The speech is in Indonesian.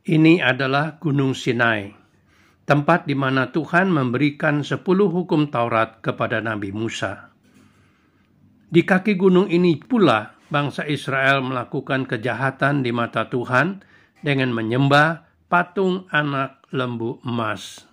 Ini adalah Gunung Sinai, tempat di mana Tuhan memberikan sepuluh hukum Taurat kepada Nabi Musa. Di kaki gunung ini pula bangsa Israel melakukan kejahatan di mata Tuhan dengan menyembah patung anak lembu emas.